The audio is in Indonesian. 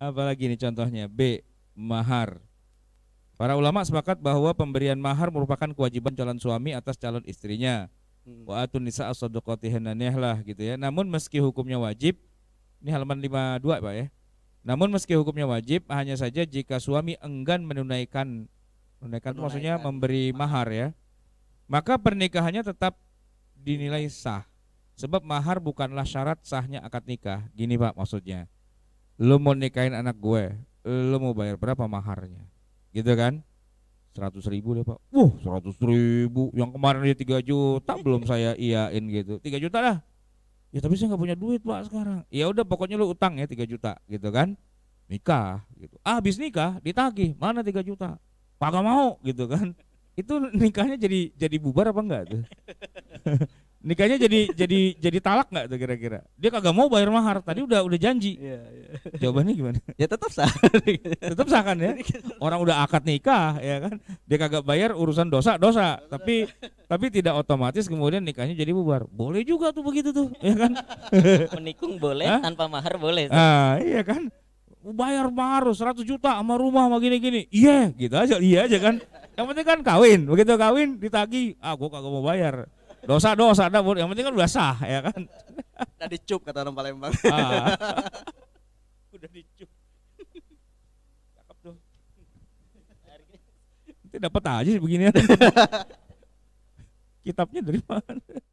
Apalagi ini contohnya B. Mahar. Para ulama sepakat bahwa pemberian mahar merupakan kewajiban calon suami atas calon istrinya. Hmm. Wa atun nisa lah gitu ya. Namun meski hukumnya wajib, ini halaman 52 Pak ya. Namun meski hukumnya wajib, hanya saja jika suami enggan menunaikan menunaikan, menunaikan maksudnya memberi mahar ya, maka pernikahannya tetap dinilai sah. Sebab mahar bukanlah syarat sahnya akad nikah. Gini Pak maksudnya lu mau nikahin anak gue lu mau bayar berapa maharnya gitu kan seratus ribu deh pak wuh seratus ribu yang kemarin dia tiga juta belum saya iyain gitu tiga juta lah ya tapi saya nggak punya duit pak sekarang ya udah pokoknya lu utang ya tiga juta gitu kan nikah gitu ah, habis nikah ditagih mana tiga juta pak gak mau gitu kan itu nikahnya jadi jadi bubar apa enggak tuh nikahnya jadi jadi jadi talak nggak tuh kira-kira dia kagak mau bayar mahar tadi udah udah janji yeah, yeah. jawabannya gimana ya tetap sah tetap sah kan ya orang udah akad nikah ya kan dia kagak bayar urusan dosa dosa tapi tapi tidak otomatis kemudian nikahnya jadi bubar boleh juga tuh begitu tuh ya kan menikung boleh Hah? tanpa mahar boleh ah iya kan bayar mahar 100 juta sama rumah sama gini-gini iya yeah, gitu aja iya aja kan yang penting kan kawin begitu kawin ditagi ah gua kagak mau bayar dosa dosa ada yang penting kan udah sah ya kan udah dicup kata orang Palembang ah. udah dicup cakep tuh nanti dapat aja sih begini kitabnya dari mana